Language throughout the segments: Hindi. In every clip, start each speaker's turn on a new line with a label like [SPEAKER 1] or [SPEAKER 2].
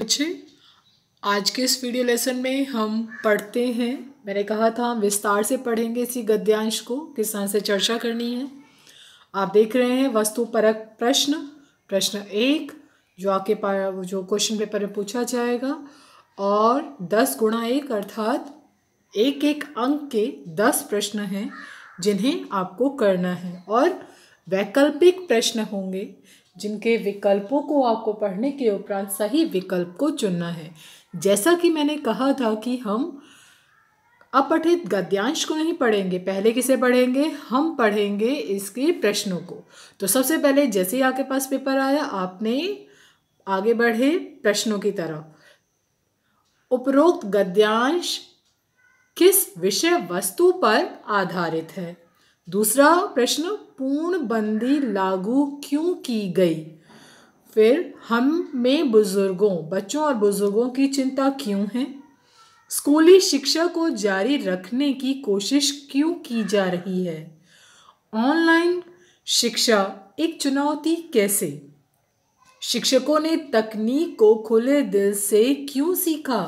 [SPEAKER 1] अच्छे आज के इस वीडियो लेसन में हम पढ़ते हैं मैंने कहा था हम विस्तार से पढ़ेंगे इसी गद्यांश को किस तरह से चर्चा करनी है आप देख रहे हैं वस्तु परक प्रश्न प्रश्न एक जो आपके पास जो क्वेश्चन पेपर में पूछा जाएगा और दस गुणा एक अर्थात एक एक अंक के दस प्रश्न हैं जिन्हें आपको करना है और वैकल्पिक प्रश्न होंगे जिनके विकल्पों को आपको पढ़ने के उपरांत सही विकल्प को चुनना है जैसा कि मैंने कहा था कि हम अपठित गद्यांश को नहीं पढ़ेंगे पहले किसे पढ़ेंगे हम पढ़ेंगे इसके प्रश्नों को तो सबसे पहले जैसे ही आपके पास पेपर आया आपने आगे बढ़े प्रश्नों की तरह उपरोक्त गद्यांश किस विषय वस्तु पर आधारित है दूसरा प्रश्न पूर्णबंदी लागू क्यों की गई फिर हम में बुज़ुर्गों बच्चों और बुज़ुर्गों की चिंता क्यों है स्कूली शिक्षा को जारी रखने की कोशिश क्यों की जा रही है ऑनलाइन शिक्षा एक चुनौती कैसे शिक्षकों ने तकनीक को खुले दिल से क्यों सीखा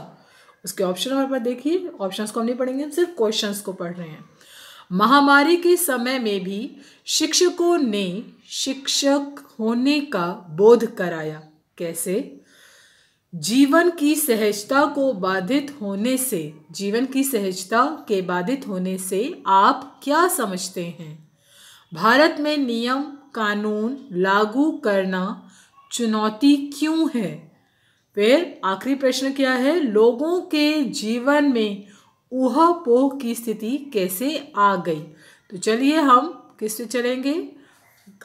[SPEAKER 1] उसके ऑप्शन और पर देखिए ऑप्शंस को हम नहीं पढ़ेंगे हम सिर्फ क्वेश्चंस को पढ़ रहे हैं महामारी के समय में भी शिक्षकों ने शिक्षक होने का बोध कराया कैसे जीवन की सहजता को बाधित होने से जीवन की सहजता के बाधित होने से आप क्या समझते हैं भारत में नियम कानून लागू करना चुनौती क्यों है फिर आखिरी प्रश्न क्या है लोगों के जीवन में पोह की स्थिति कैसे आ गई तो चलिए हम किस से चलेंगे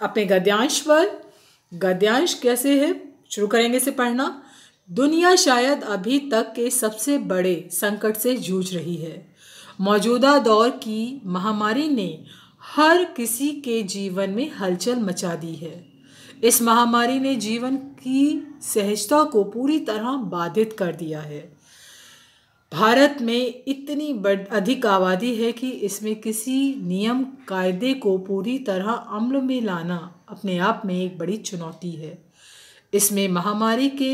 [SPEAKER 1] अपने गद्यांश पर गद्यांश कैसे है शुरू करेंगे से पढ़ना दुनिया शायद अभी तक के सबसे बड़े संकट से जूझ रही है मौजूदा दौर की महामारी ने हर किसी के जीवन में हलचल मचा दी है इस महामारी ने जीवन की सहजता को पूरी तरह बाधित कर दिया है भारत में इतनी बड़ अधिक आबादी है कि इसमें किसी नियम कायदे को पूरी तरह अमल में लाना अपने आप में एक बड़ी चुनौती है इसमें महामारी के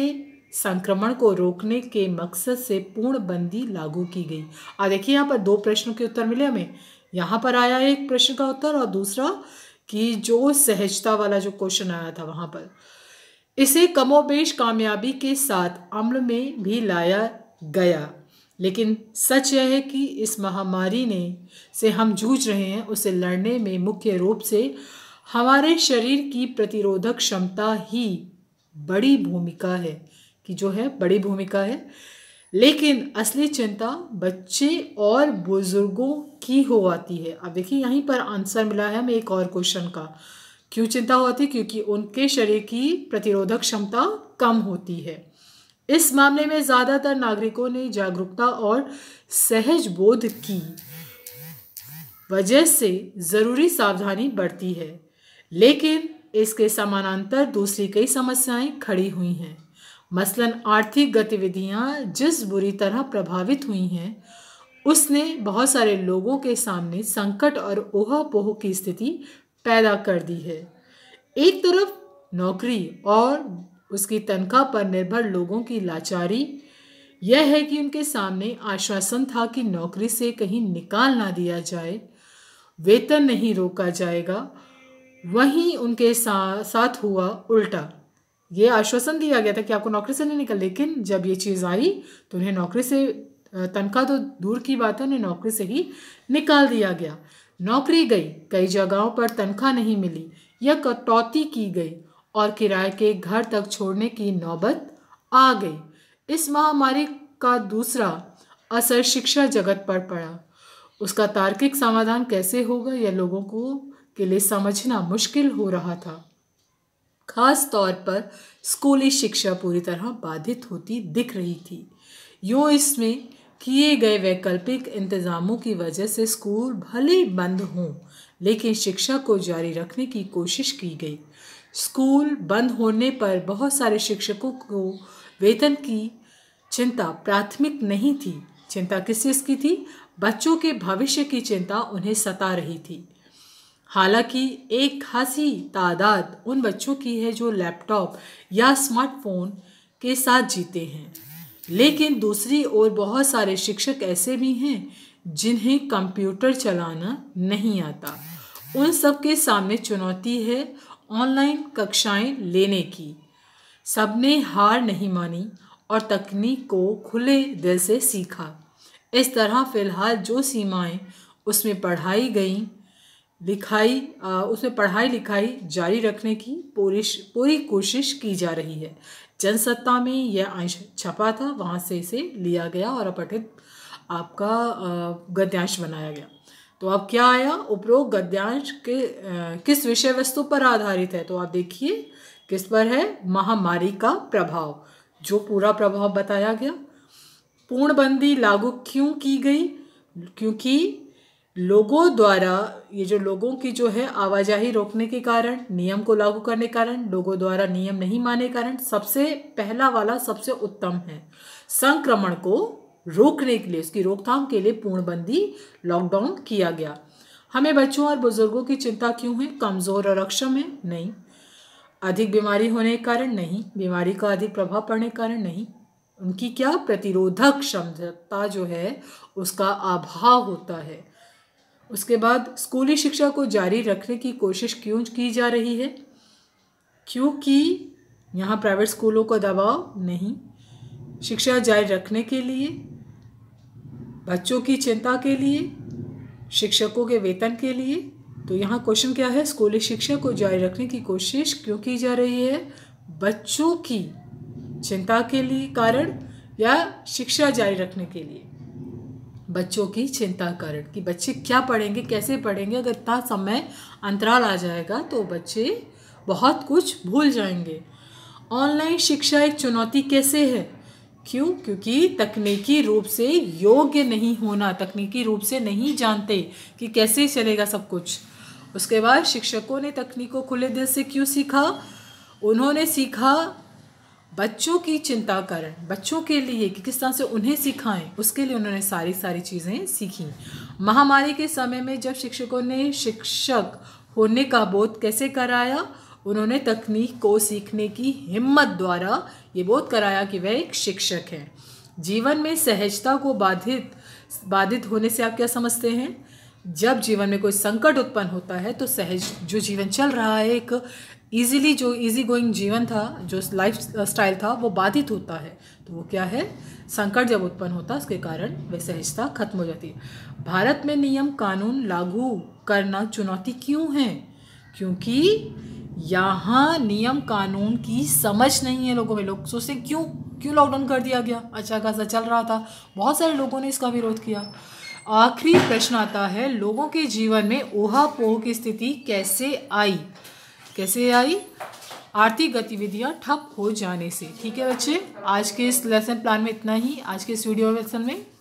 [SPEAKER 1] संक्रमण को रोकने के मकसद से पूर्णबंदी लागू की गई आ देखिए यहाँ पर दो प्रश्नों के उत्तर मिले हमें यहाँ पर आया एक प्रश्न का उत्तर और दूसरा कि जो सहजता वाला जो क्वेश्चन आया था वहाँ पर इसे कमोबेश कामयाबी के साथ अमल में भी लाया गया लेकिन सच यह है कि इस महामारी ने से हम जूझ रहे हैं उसे लड़ने में मुख्य रूप से हमारे शरीर की प्रतिरोधक क्षमता ही बड़ी भूमिका है कि जो है बड़ी भूमिका है लेकिन असली चिंता बच्चे और बुज़ुर्गों की हो आती है अब देखिए यहीं पर आंसर मिला है हमें एक और क्वेश्चन का क्यों चिंता होती है क्योंकि उनके शरीर की प्रतिरोधक क्षमता कम होती है इस मामले में ज़्यादातर नागरिकों ने जागरूकता और सहज बोध की वजह से ज़रूरी सावधानी बढ़ती है लेकिन इसके समानांतर दूसरी कई समस्याएं खड़ी हुई हैं मसलन आर्थिक गतिविधियां जिस बुरी तरह प्रभावित हुई हैं उसने बहुत सारे लोगों के सामने संकट और ओहा पोह की स्थिति पैदा कर दी है एक तरफ नौकरी और उसकी तनख्वाह पर निर्भर लोगों की लाचारी यह है कि उनके सामने आश्वासन था कि नौकरी से कहीं निकाल ना दिया जाए वेतन नहीं रोका जाएगा वहीं उनके सा, साथ हुआ उल्टा ये आश्वासन दिया गया था कि आपको नौकरी से नहीं निकल लेकिन जब ये चीज़ आई तो उन्हें नौकरी से तनख्वाह तो दूर की बात है उन्हें नौकरी से ही निकाल दिया गया नौकरी गई कई जगहों पर तनख्वाह नहीं मिली या कटौती की गई और किराए के घर तक छोड़ने की नौबत आ गई इस महामारी का दूसरा असर शिक्षा जगत पर पड़ा उसका तार्किक समाधान कैसे होगा यह लोगों को के लिए समझना मुश्किल हो रहा था खास तौर पर स्कूली शिक्षा पूरी तरह बाधित होती दिख रही थी यूँ इसमें किए गए वैकल्पिक इंतज़ामों की वजह से स्कूल भले ही बंद हों लेकिन शिक्षा को जारी रखने की कोशिश की गई स्कूल बंद होने पर बहुत सारे शिक्षकों को वेतन की चिंता प्राथमिक नहीं थी चिंता किस चीज़ की थी बच्चों के भविष्य की चिंता उन्हें सता रही थी हालांकि एक खासी तादाद उन बच्चों की है जो लैपटॉप या स्मार्टफोन के साथ जीते हैं लेकिन दूसरी ओर बहुत सारे शिक्षक ऐसे भी हैं जिन्हें कंप्यूटर चलाना नहीं आता उन सब के सामने चुनौती है ऑनलाइन कक्षाएं लेने की सबने हार नहीं मानी और तकनीक को खुले दिल से सीखा इस तरह फ़िलहाल जो सीमाएं उसमें पढ़ाई गई लिखाई उसमें पढ़ाई लिखाई जारी रखने की पूरी पूरी कोशिश की जा रही है जनसत्ता में यह अंश छपा था वहाँ से इसे लिया गया और अपठित आपका गद्यांश बनाया गया तो अब क्या आया उपरोक्त गद्यांश के आ, किस विषय वस्तु पर आधारित है तो आप देखिए किस पर है महामारी का प्रभाव जो पूरा प्रभाव बताया गया पूर्णबंदी लागू क्यों की गई क्योंकि लोगों द्वारा ये जो लोगों की जो है आवाजाही रोकने के कारण नियम को लागू करने के कारण लोगों द्वारा नियम नहीं माने कारण सबसे पहला वाला सबसे उत्तम है संक्रमण को रोकने के लिए उसकी रोकथाम के लिए पूर्णबंदी लॉकडाउन किया गया हमें बच्चों और बुजुर्गों की चिंता क्यों है कमज़ोर और अक्षम है नहीं अधिक बीमारी होने के कारण नहीं बीमारी का अधिक प्रभाव पड़ने के कारण नहीं उनकी क्या प्रतिरोधक क्षमता जो है उसका अभाव होता है उसके बाद स्कूली शिक्षा को जारी रखने की कोशिश क्यों की जा रही है क्योंकि यहाँ प्राइवेट स्कूलों का दबाव नहीं शिक्षा जारी रखने के लिए बच्चों की चिंता के लिए शिक्षकों के वेतन के लिए तो यहाँ क्वेश्चन क्या है स्कूली शिक्षा को जारी रखने की कोशिश क्यों की जा रही है बच्चों की चिंता के लिए कारण या शिक्षा जारी रखने के लिए बच्चों की चिंता कारण कि बच्चे क्या पढ़ेंगे कैसे पढ़ेंगे अगर इतना समय अंतराल आ जाएगा तो बच्चे बहुत कुछ भूल जाएंगे ऑनलाइन शिक्षा एक चुनौती कैसे है क्यों क्योंकि तकनीकी रूप से योग्य नहीं होना तकनीकी रूप से नहीं जानते कि कैसे चलेगा सब कुछ उसके बाद शिक्षकों ने तकनीक को खुले दिल से क्यों सीखा उन्होंने सीखा बच्चों की चिंता कर बच्चों के लिए कि किस तरह से उन्हें सिखाएं उसके लिए उन्होंने सारी सारी चीज़ें सीखी महामारी के समय में जब शिक्षकों ने शिक्षक होने का बोध कैसे कराया उन्होंने तकनीक को सीखने की हिम्मत द्वारा ये बोध कराया कि वह एक शिक्षक है जीवन में सहजता को बाधित बाधित होने से आप क्या समझते हैं जब जीवन में कोई संकट उत्पन्न होता है तो सहज जो जीवन चल रहा है एक इजीली जो इजी गोइंग जीवन था जो लाइफ स्टाइल था वो बाधित होता है तो वो क्या है संकट जब उत्पन्न होता है उसके कारण वह सहजता खत्म हो जाती है भारत में नियम कानून लागू करना चुनौती क्यों है क्योंकि यहाँ नियम कानून की समझ नहीं है लोगों में लोग सोचते क्यों क्यों लॉकडाउन कर दिया गया अच्छा खासा चल रहा था बहुत सारे लोगों ने इसका विरोध किया आखिरी प्रश्न आता है लोगों के जीवन में ओहा पोह की स्थिति कैसे आई कैसे आई आर्थिक गतिविधियां ठप हो जाने से ठीक है बच्चे आज के इस लेसन प्लान में इतना ही आज के इस वीडियो लेसन में